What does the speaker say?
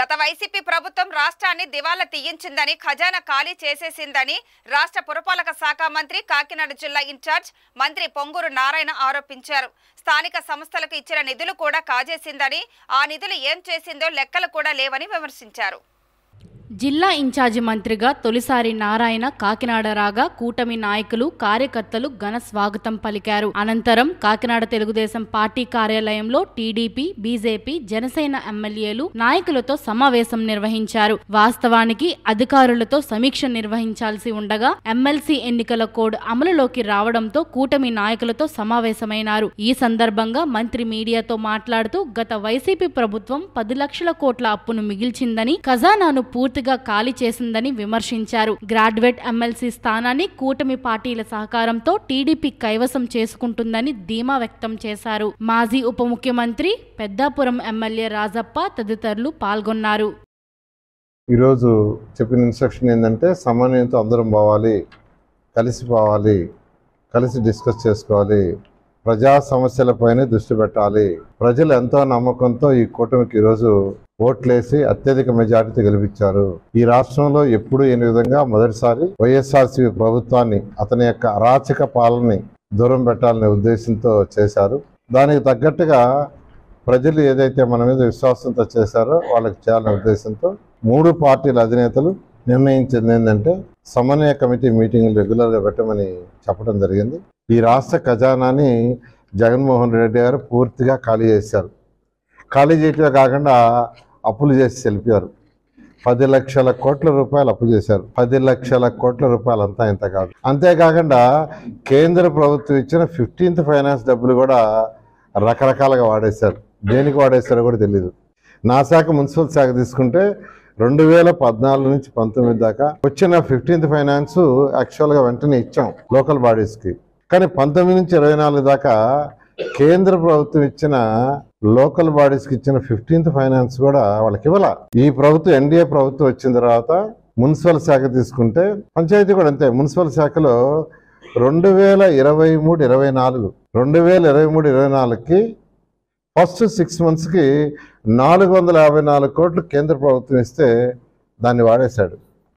గత వైసీపీ ప్రభుత్వం రాష్ట్రాన్ని దివాలా తీయించిందని ఖజానా ఖాళీ చేసేసిందని రాష్ట్ర పురపాలక శాఖ మంత్రి కాకినాడ జిల్లా ఇన్ఛార్జ్ మంత్రి పొంగూరు నారాయణ ఆరోపించారు స్థానిక సంస్థలకు ఇచ్చిన నిధులు కూడా కాజేసిందని ఆ నిధులు ఏం చేసిందో లెక్కలు కూడా లేవని విమర్శించారు జిల్లా ఇన్ఛార్జి మంత్రిగా తొలిసారి నారాయణ కాకినాడ రాగా కూటమి నాయకులు కార్యకర్తలు ఘన స్వాగతం పలికారు అనంతరం కాకినాడ తెలుగుదేశం పార్టీ కార్యాలయంలో టీడీపీ బీజేపీ జనసేన ఎమ్మెల్యేలు నాయకులతో సమావేశం నిర్వహించారు వాస్తవానికి అధికారులతో సమీక్ష నిర్వహించాల్సి ఉండగా ఎమ్మెల్సీ ఎన్నికల కోడ్ అమలులోకి రావడంతో కూటమి నాయకులతో సమావేశమైనారు ఈ సందర్భంగా మంత్రి మీడియాతో మాట్లాడుతూ గత వైసీపీ ప్రభుత్వం పది లక్షల కోట్ల అప్పును మిగిల్చిందని ఖజానాను పూర్తి పూర్తిగా ఖాళీ చేసిందని విమర్శించారు గ్రాడ్యుయేట్ ఎమ్మెల్సీ స్థానాన్ని కూటమి పార్టీల సహకారంతో టీడీపీ కైవసం చేసుకుంటుందని ధీమా వ్యక్తం చేశారు మాజీ ఉప ముఖ్యమంత్రి పెద్దాపురం ఎమ్మెల్యే రాజప్ప తదితరులు పాల్గొన్నారు ఈరోజు చెప్పిన ఇన్స్ట్రక్షన్ ఏంటంటే సమన్వయంతో అందరం పోవాలి కలిసిపోవాలి కలిసి డిస్కస్ చేసుకోవాలి ప్రజా సమస్యలపైనే దృష్టి పెట్టాలి ప్రజలు ఎంతో నమ్మకంతో ఈ కూటమికి ఈరోజు ఓట్లేసి అత్యధిక మెజార్టీ గెలిపించారు ఈ రాష్ట్రంలో ఎప్పుడు ఎన్ని విధంగా మొదటిసారి వైఎస్ఆర్సీపీ ప్రభుత్వాన్ని అతని యొక్క అరాచక పాలనని దూరం పెట్టాలనే ఉద్దేశంతో చేశారు దానికి తగ్గట్టుగా ప్రజలు ఏదైతే మన మీద విశ్వాసంతో చేశారో వాళ్ళకి చేయాలనే ఉద్దేశంతో మూడు పార్టీల అధినేతలు నిర్ణయించింది ఏంటంటే సమన్వయ కమిటీ మీటింగ్లు రెగ్యులర్గా పెట్టమని చెప్పడం జరిగింది ఈ రాష్ట్ర ఖజానాని జగన్మోహన్ రెడ్డి గారు పూర్తిగా ఖాళీ చేశారు ఖాళీ చేయటమే కాకుండా అప్పులు చేసి తెలిపారు పది లక్షల కోట్ల రూపాయలు అప్పు చేశారు పది లక్షల కోట్ల రూపాయలు అంతా ఇంత కాదు అంతేకాకుండా కేంద్ర ప్రభుత్వం ఇచ్చిన ఫిఫ్టీన్త్ ఫైనాన్స్ డబ్బులు కూడా రకరకాలుగా వాడేశారు దేనికి వాడేశారో కూడా తెలియదు నా శాఖ మున్సిపల్ శాఖ తీసుకుంటే రెండు వేల పద్నాలుగు నుంచి పంతొమ్మిది దాకా వచ్చిన ఫిఫ్టీన్త్ ఫైనాన్స్ యాక్చువల్గా వెంటనే ఇచ్చాం లోకల్ బాడీస్కి కానీ పంతొమ్మిది నుంచి ఇరవై నాలుగు దాకా కేంద్ర ప్రభుత్వం ఇచ్చిన లోకల్ బాడీస్కి ఇచ్చిన ఫిఫ్టీన్త్ ఫైనాన్స్ కూడా వాళ్ళకి ఇవ్వాల ఈ ప్రభుత్వం ఎన్డీఏ ప్రభుత్వం వచ్చిన తర్వాత మున్సిపల్ శాఖ తీసుకుంటే పంచాయతీ కూడా అంతే మున్సిపల్ శాఖలో రెండు వేల ఇరవై మూడు ఇరవై నాలుగు రెండు వేల ఇరవై మూడు ఇరవై నాలుగుకి ఫస్ట్ సిక్స్ మంత్స్కి నాలుగు వందల యాభై నాలుగు కోట్లు కేంద్ర ప్రభుత్వం ఇస్తే దాన్ని వాడేశాడు